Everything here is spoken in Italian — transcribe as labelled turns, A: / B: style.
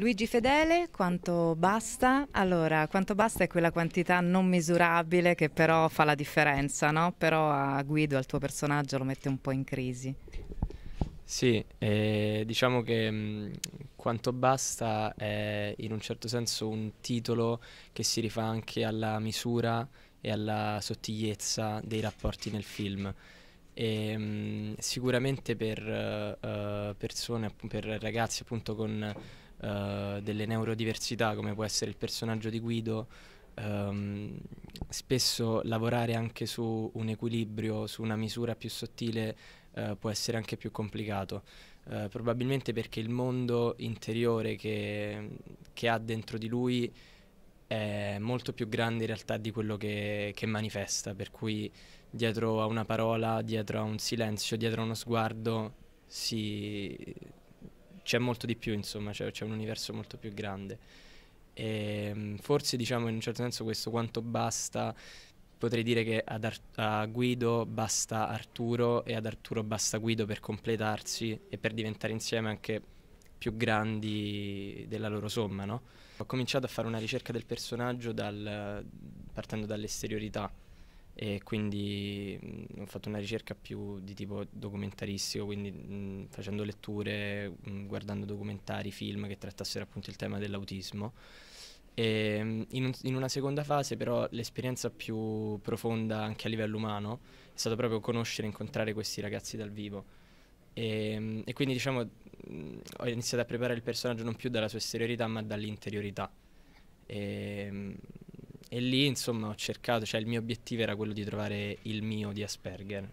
A: Luigi Fedele, quanto basta? Allora, quanto basta è quella quantità non misurabile che però fa la differenza, no? Però a Guido, al tuo personaggio, lo mette un po' in crisi.
B: Sì, eh, diciamo che mh, mm, quanto basta è in un certo senso un titolo che si rifà anche alla misura e alla sottigliezza dei rapporti nel film. E, mh, mm, sicuramente per uh, persone, per ragazzi appunto con eh, delle neurodiversità come può essere il personaggio di Guido, um, spesso lavorare anche su un equilibrio, su una misura più sottile uh, può essere anche più complicato. Uh, probabilmente perché il mondo interiore che, che, ha dentro di lui è molto più grande in realtà di quello che, che manifesta, per cui dietro a una parola, dietro a un silenzio, dietro a uno sguardo si, c'è molto di più, insomma, c'è, un universo molto più grande. E, ehm, forse diciamo in un certo senso questo quanto basta, potrei dire che a Guido basta Arturo e ad Arturo basta Guido per completarsi e per diventare insieme anche più grandi della loro somma, no? Ho cominciato a fare una ricerca del personaggio dal, partendo dall'esteriorità e quindi mh, ho fatto una ricerca più di tipo documentaristico, quindi mh, facendo letture, mh, guardando documentari, film che trattassero appunto il tema dell'autismo. E, in, un, in, una seconda fase però l'esperienza più profonda anche a livello umano è stata proprio conoscere e incontrare questi ragazzi dal vivo. E, e quindi diciamo ho iniziato a preparare il personaggio non più dalla sua esteriorità ma dall'interiorità e lì, insomma, ho cercato, cioè il mio obiettivo era quello di trovare il mio di Asperger.